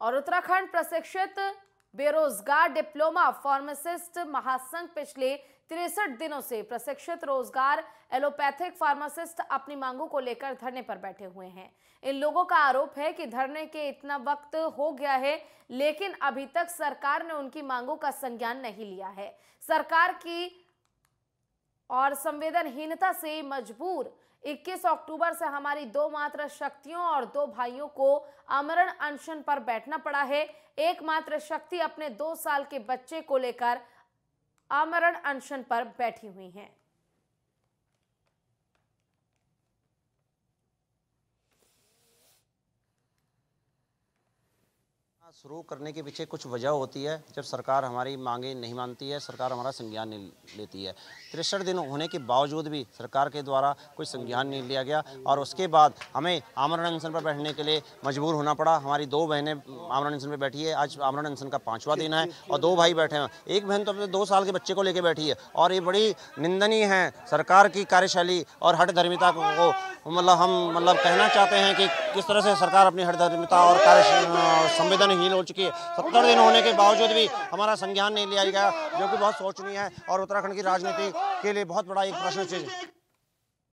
और उत्तराखंड प्रशिक्षित बेरोजगार डिप्लोमा फार्मासिस्ट महासंघ पिछले तिरसठ दिनों से प्रशिक्षित रोजगार एलोपैथिक फार्मासिस्ट अपनी मांगों को लेकर धरने पर बैठे हुए हैं इन लोगों का आरोप है कि धरने के इतना वक्त हो गया है लेकिन अभी तक सरकार ने उनकी मांगों का संज्ञान नहीं लिया है सरकार की और संवेदनहीनता से मजबूर 21 अक्टूबर से हमारी दो मात्र शक्तियों और दो भाइयों को अमरण अनशन पर बैठना पड़ा है एकमात्र शक्ति अपने दो साल के बच्चे को लेकर अमरण अनशन पर बैठी हुई हैं शुरू करने के पीछे कुछ वजह होती है जब सरकार हमारी मांगे नहीं मानती है सरकार हमारा संज्ञान नहीं लेती है तिरसठ दिन होने के बावजूद भी सरकार के द्वारा कोई संज्ञान नहीं लिया गया और उसके बाद हमें आमरण अनशन पर बैठने के लिए मजबूर होना पड़ा हमारी दो बहनें आमरण अनशन पर बैठी है आज आमरण अनशन का पाँचवा दिन है और दो भाई बैठे हैं एक बहन तो अपने दो साल के बच्चे को लेकर बैठी है और ये बड़ी निंदनीय है सरकार की कार्यशैली और हट धर्मिता को मतलब हम मतलब कहना चाहते हैं कि किस तरह से सरकार अपनी हट धर्मिता और कार्य संवेदनहीन ढील हो चुकी है सत्तर दिन होने के बावजूद भी हमारा संज्ञान नहीं लिया गया जो कि बहुत सोचनीय है और उत्तराखंड की राजनीति के लिए बहुत बड़ा एक प्रश्न चीज